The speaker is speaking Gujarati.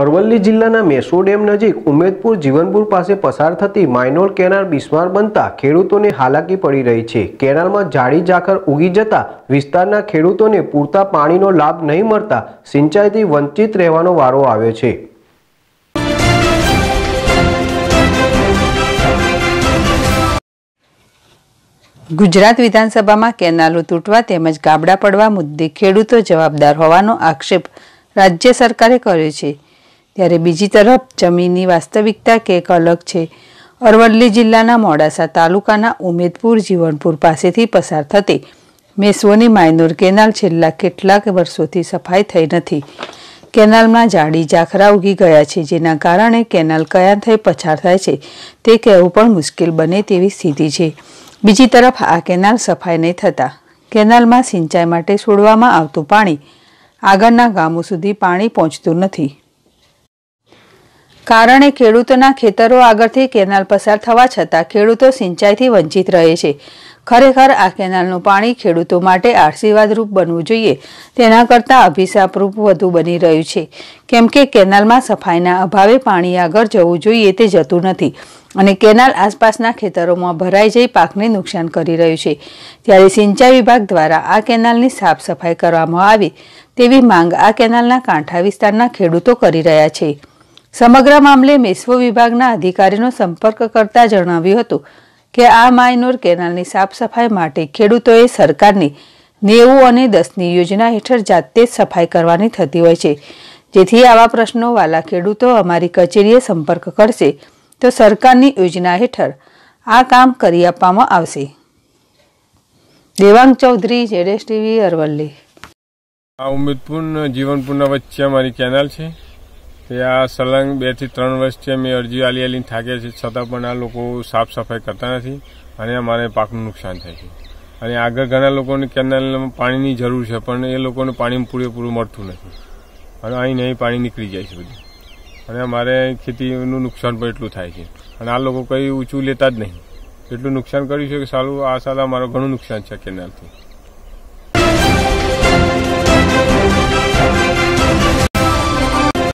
અરવલ્લી જિલ્લાના મેસૂર ડેમ નજીક ઉમેદપુર જીવનપુર પાસે પસાર થતી માઇનોર કેનાલ બિસ્માર બનતા ખેડૂતોને હાલાકી પડી રહી છે કેનાલમાં જાડી ઝાખર ઉગી જતા વિસ્તારના ખેડૂતોને પૂરતા પાણીનો લાભ નહીં મળતા સિંચાઈથી વંચિત રહેવાનો વારો આવ્યો છે ગુજરાત વિધાનસભામાં કેનાલો તૂટવા તેમજ ગાબડા પડવા મુદ્દે ખેડૂતો જવાબદાર હોવાનો આક્ષેપ રાજ્ય સરકારે કર્યો છે ત્યારે બીજી તરફ જમીનની વાસ્તવિકતા કંઈક અલગ છે અરવલ્લી જિલ્લાના મોડાસા તાલુકાના ઉમેદપુર જીવનપુર પાસેથી પસાર થતી મેસવોની માયનોર કેનાલ છેલ્લા કેટલાક વર્ષોથી સફાઈ થઈ નથી કેનાલમાં જાડી ઝાખરા ઉગી ગયા છે જેના કારણે કેનાલ કયા થઈ પછાર થાય છે તે કહેવું પણ મુશ્કેલ બને તેવી સ્થિતિ છે બીજી તરફ આ કેનાલ સફાઈ નહીં થતા કેનાલમાં સિંચાઈ માટે છોડવામાં આવતું પાણી આગળના ગામો સુધી પાણી પહોંચતું નથી કારણે ખેડૂતોના ખેતરો આગળથી કેનાલ પસાર થવા છતાં ખેડૂતો સિંચાઈથી વંચિત રહે છે ખરેખર આ કેનાલનું પાણી ખેડૂતો માટે આશીર્વાદરૂપ બનવું જોઈએ તેના કરતાં અભિશાપરૂપ વધુ બની રહ્યું છે કેમ કે કેનાલમાં સફાઈના અભાવે પાણી આગળ જવું જોઈએ તે જતું નથી અને કેનાલ આસપાસના ખેતરોમાં ભરાઈ જઈ પાકને નુકસાન કરી રહ્યું છે ત્યારે સિંચાઈ વિભાગ દ્વારા આ કેનાલની સાફ સફાઈ કરવામાં આવે તેવી માંગ આ કેનાલના કાંઠા વિસ્તારના ખેડૂતો કરી રહ્યા છે સમગ્ર મામલે મેસવો વિભાગના અધિકારીનો સંપર્ક કરતા જણાવ્યું હતું કે આ માઇનોર કેનાલની સાફ સફાઈ માટે ખેડૂતોએ સરકારની નેવું અને દસની યોજના હેઠળ જાતે જ સફાઈ કરવાની થતી હોય છે જેથી આવા પ્રશ્નો વાલા ખેડૂતો અમારી કચેરીએ સંપર્ક કરશે તો સરકારની યોજના હેઠળ આ કામ કરી આપવામાં આવશે દેવાંગ ચૌધરી જેડેશ ટીવી અરવલ્લી આ ઉમેદપુર જીવનપુરના વચ્ચે અમારી કેનાલ છે કે આ સલંગ બે થી ત્રણ વર્ષથી અમે અરજી આલી આલીને થાક્યા છીએ છતાં પણ આ લોકો સાફ સફાઈ કરતા નથી અને અમારે પાકનું નુકસાન થાય છે અને આગળ ઘણા લોકોને કેનાલમાં પાણીની જરૂર છે પણ એ લોકોને પાણી પૂરેપૂરું મળતું નથી અને અહીં નહીં પાણી નીકળી જાય છે બધું અને અમારે ખેતીનું નુકસાન પણ એટલું થાય છે અને આ લોકો કંઈ ઊંચું લેતા જ નહીં એટલું નુકસાન કર્યું છે કે સારું આ સાલ અમારું ઘણું નુકસાન છે કેનાલથી